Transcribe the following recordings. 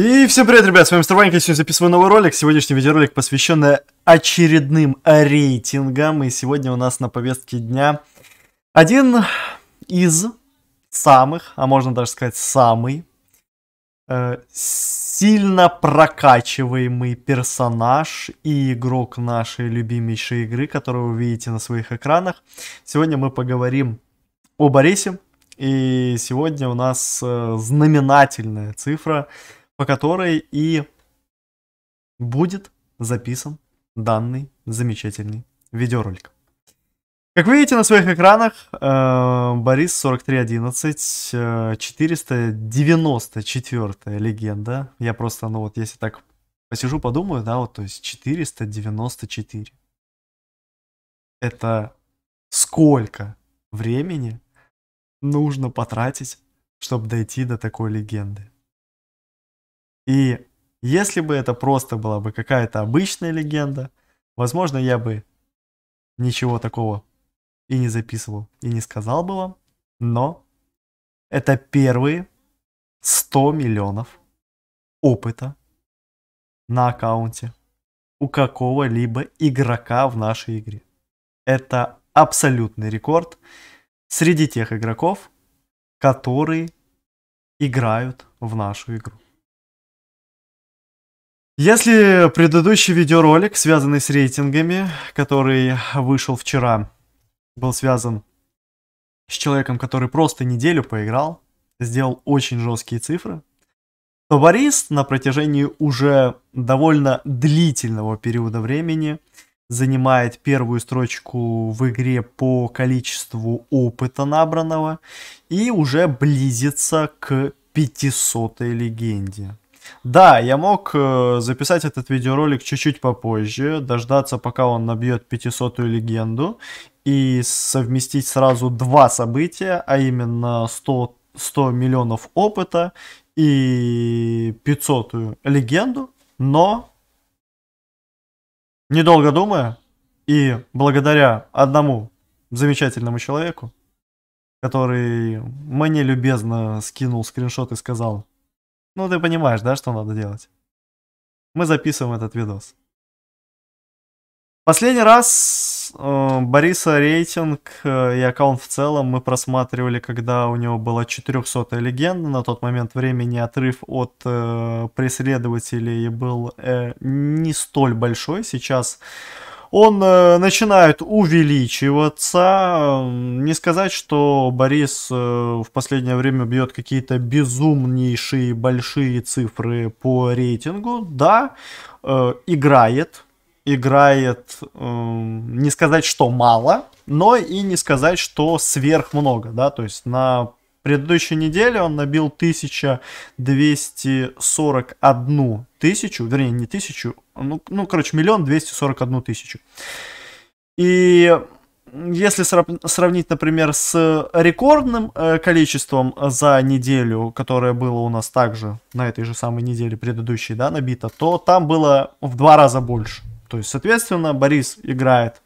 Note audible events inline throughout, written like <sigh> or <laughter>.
И всем привет, ребят, с вами Старванька, сегодня записываю новый ролик. Сегодняшний видеоролик посвящен очередным рейтингам, и сегодня у нас на повестке дня один из самых, а можно даже сказать самый, э, сильно прокачиваемый персонаж и игрок нашей любимейшей игры, которую вы видите на своих экранах. Сегодня мы поговорим о Борисе, и сегодня у нас э, знаменательная цифра – по которой и будет записан данный замечательный видеоролик. Как вы видите на своих экранах, э, Борис 4311, э, 494 легенда. Я просто, ну вот, если так посижу, подумаю, да, вот, то есть 494. Это сколько времени нужно потратить, чтобы дойти до такой легенды? И если бы это просто была бы какая-то обычная легенда, возможно, я бы ничего такого и не записывал, и не сказал бы вам, но это первые 100 миллионов опыта на аккаунте у какого-либо игрока в нашей игре. Это абсолютный рекорд среди тех игроков, которые играют в нашу игру. Если предыдущий видеоролик, связанный с рейтингами, который вышел вчера, был связан с человеком, который просто неделю поиграл, сделал очень жесткие цифры, то Борис на протяжении уже довольно длительного периода времени занимает первую строчку в игре по количеству опыта набранного и уже близится к 500 легенде. Да, я мог э, записать этот видеоролик чуть-чуть попозже, дождаться, пока он набьет 500-ю легенду, и совместить сразу два события, а именно 100, 100 миллионов опыта и 500-ю легенду, но, недолго думая, и благодаря одному замечательному человеку, который мне любезно скинул скриншот и сказал – ну, ты понимаешь, да, что надо делать? Мы записываем этот видос. Последний раз э, Бориса рейтинг э, и аккаунт в целом мы просматривали, когда у него была 400-я легенда. На тот момент времени отрыв от э, преследователей был э, не столь большой. Сейчас он э, начинает увеличиваться. Не сказать, что Борис э, в последнее время бьет какие-то безумнейшие большие цифры по рейтингу. Да, э, играет, играет, эм, не сказать, что мало, но и не сказать, что сверх много, да, то есть на Предыдущей неделе он набил 1241 тысячу, вернее, не тысячу, а ну, ну короче, миллион 241 тысячу. И если сравнить, например, с рекордным э, количеством за неделю, которое было у нас также на этой же самой неделе предыдущей, да, набито, то там было в два раза больше. То есть, соответственно, Борис играет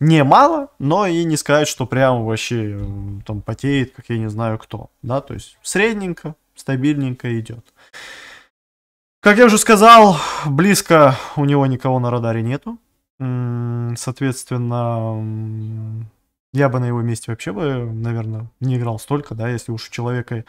не мало, но и не сказать, что прям вообще э, там потеет, как я не знаю кто. Да, то есть средненько, стабильненько идет. Как я уже сказал, близко у него никого на радаре нету. Соответственно, я бы на его месте вообще бы, наверное, не играл столько, да, если уж у человека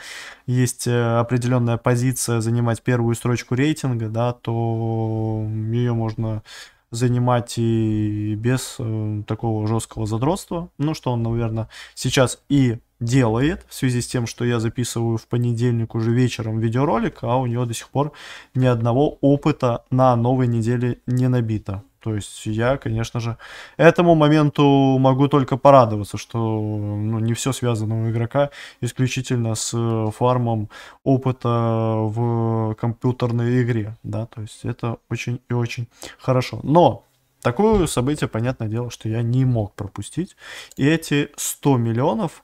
есть э, определенная позиция занимать первую строчку рейтинга, да, то ее можно занимать и без э, такого жесткого задротства. Ну, что он, наверное, сейчас и делает в связи с тем, что я записываю в понедельник уже вечером видеоролик, а у него до сих пор ни одного опыта на новой неделе не набито. То есть я, конечно же, этому моменту могу только порадоваться, что ну, не все связано у игрока исключительно с э, фармом опыта в компьютерной игре, да, то есть это очень и очень хорошо. Но такое событие, понятное дело, что я не мог пропустить. И эти 100 миллионов,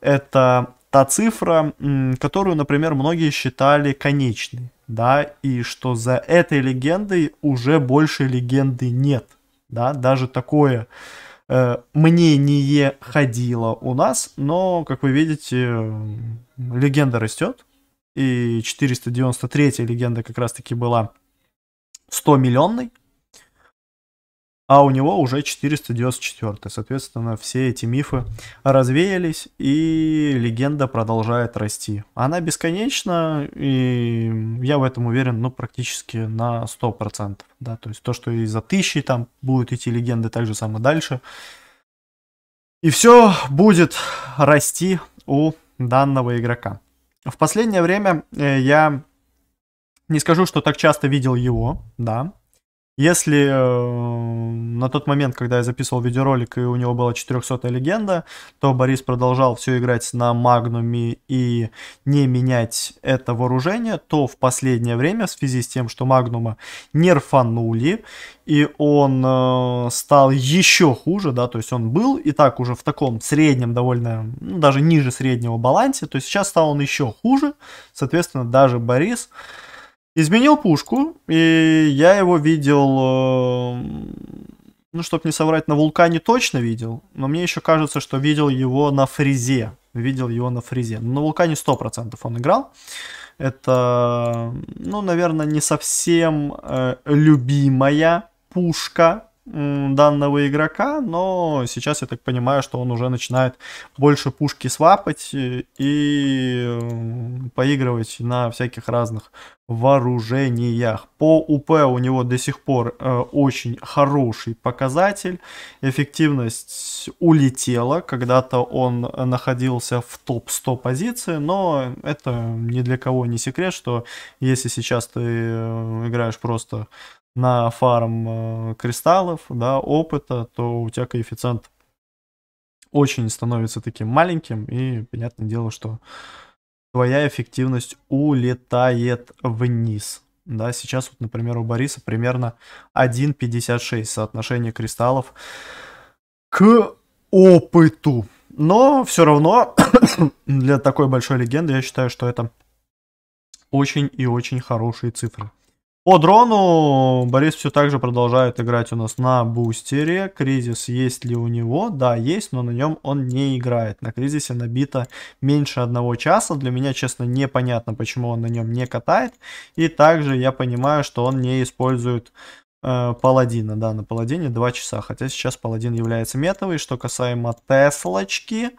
это та цифра, которую, например, многие считали конечной да, и что за этой легендой уже больше легенды нет, да, даже такое э, мнение ходило у нас, но, как вы видите, легенда растет, и 493 легенда как раз-таки была 100 миллионной, а у него уже 494. Соответственно, все эти мифы развеялись, и легенда продолжает расти. Она бесконечна, и я в этом уверен, ну, практически на 100%. Да? То есть то, что и за тысячи там будут идти легенды, так же самое дальше. И все будет расти у данного игрока. В последнее время э, я не скажу, что так часто видел его, да, если э, на тот момент, когда я записывал видеоролик, и у него была 400 легенда, то Борис продолжал все играть на Магнуме и не менять это вооружение, то в последнее время, в связи с тем, что Магнума нерфанули, и он э, стал еще хуже, да, то есть он был и так уже в таком среднем довольно, ну, даже ниже среднего балансе, то есть сейчас стал он еще хуже, соответственно, даже Борис... Изменил пушку, и я его видел, э, ну, чтобы не соврать, на вулкане точно видел, но мне еще кажется, что видел его на фрезе, Видел его на фрезе. на вулкане 100% он играл. Это, ну, наверное, не совсем э, любимая пушка данного игрока, но сейчас я так понимаю, что он уже начинает больше пушки свапать э, и поигрывать на всяких разных вооружениях. По УП у него до сих пор э, очень хороший показатель. Эффективность улетела. Когда-то он находился в топ-100 позиции, но это ни для кого не секрет, что если сейчас ты э, играешь просто на фарм э, кристаллов, да, опыта, то у тебя коэффициент очень становится таким маленьким, и понятное дело, что твоя эффективность улетает вниз. Да, сейчас, вот, например, у Бориса примерно 1,56 соотношение кристаллов к опыту. Но все равно <coughs> для такой большой легенды я считаю, что это очень и очень хорошие цифры. По дрону Борис все так же продолжает играть у нас на бустере. Кризис есть ли у него? Да, есть, но на нем он не играет. На кризисе набито меньше одного часа. Для меня, честно, непонятно, почему он на нем не катает. И также я понимаю, что он не использует э, паладина. Да, на паладине 2 часа. Хотя сейчас паладин является метовый. Что касаемо Теслочки,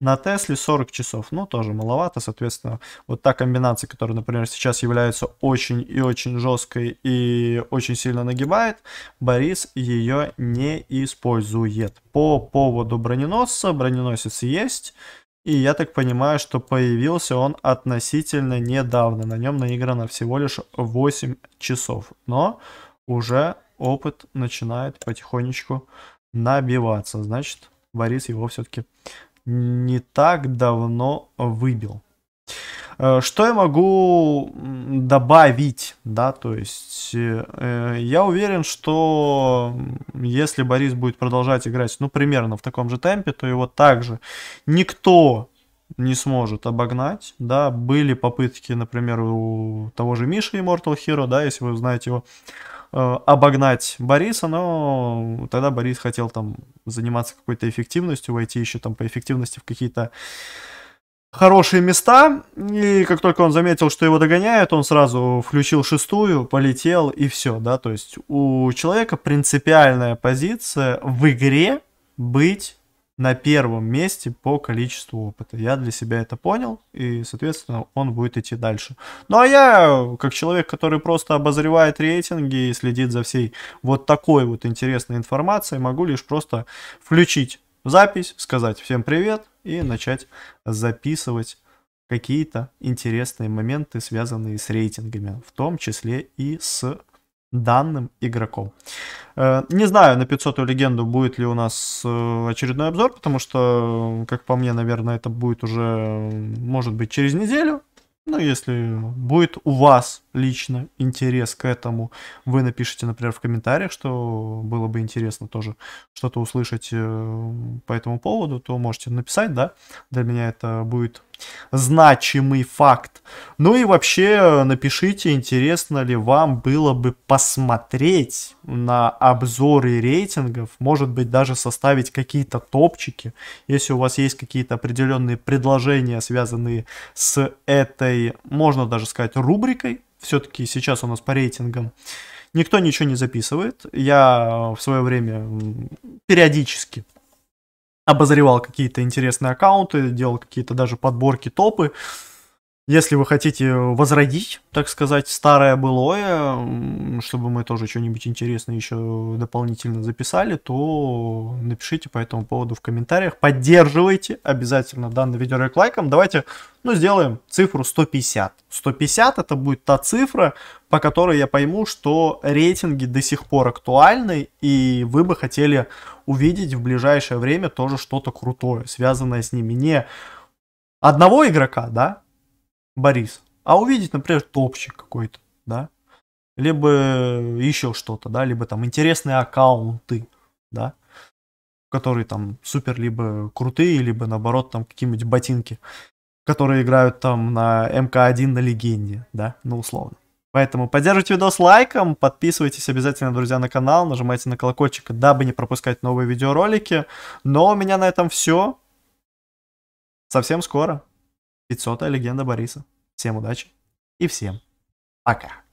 на Тесле 40 часов, ну тоже маловато, соответственно, вот та комбинация, которая, например, сейчас является очень и очень жесткой и очень сильно нагибает, Борис ее не использует. По поводу броненосца, броненосец есть, и я так понимаю, что появился он относительно недавно, на нем наиграно всего лишь 8 часов, но уже опыт начинает потихонечку набиваться, значит, Борис его все-таки не так давно выбил. Э, что я могу добавить, да, то есть э, э я уверен, что если Борис будет продолжать играть, ну, примерно в таком же темпе, то его также никто не сможет обогнать, да, были попытки, например, у того же Миши Immortal Hero, да, если вы знаете его, Э, обогнать Бориса, но тогда Борис хотел там заниматься какой-то эффективностью, войти еще там по эффективности в какие-то хорошие места, и как только он заметил, что его догоняют, он сразу включил шестую, полетел и все, да, то есть у человека принципиальная позиция в игре быть на первом месте по количеству опыта. Я для себя это понял, и, соответственно, он будет идти дальше. Ну, а я, как человек, который просто обозревает рейтинги и следит за всей вот такой вот интересной информацией, могу лишь просто включить запись, сказать всем привет и начать записывать какие-то интересные моменты, связанные с рейтингами, в том числе и с данным игроком. Э, не знаю, на 500 легенду будет ли у нас э, очередной обзор, потому что, как по мне, наверное, это будет уже, может быть, через неделю. Ну, если будет у вас лично интерес к этому, вы напишите, например, в комментариях, что было бы интересно тоже что-то услышать э, по этому поводу, то можете написать, да. Для меня это будет значимый факт. Ну и вообще э, напишите, интересно ли вам было бы посмотреть на обзоры рейтингов, может быть даже составить какие-то топчики, если у вас есть какие-то определенные предложения, связанные с этой, можно даже сказать, рубрикой. Все-таки сейчас у нас по рейтингам никто ничего не записывает. Я э, в свое время периодически обозревал какие-то интересные аккаунты, делал какие-то даже подборки, топы если вы хотите возродить, так сказать, старое былое, чтобы мы тоже что-нибудь интересное еще дополнительно записали, то напишите по этому поводу в комментариях. Поддерживайте обязательно данный видеоролик лайком. Давайте, ну, сделаем цифру 150. 150 это будет та цифра, по которой я пойму, что рейтинги до сих пор актуальны, и вы бы хотели увидеть в ближайшее время тоже что-то крутое, связанное с ними. Не одного игрока, да, Борис, а увидеть, например, топчик какой-то, да, либо еще что-то, да, либо там интересные аккаунты, да, которые там супер либо крутые, либо наоборот там какие-нибудь ботинки, которые играют там на МК1 на легенде, да, ну условно. Поэтому поддерживайте видос лайком, подписывайтесь обязательно, друзья, на канал, нажимайте на колокольчик, дабы не пропускать новые видеоролики. Но ну, а у меня на этом все. Совсем скоро. 500 легенда Бориса. Всем удачи и всем пока.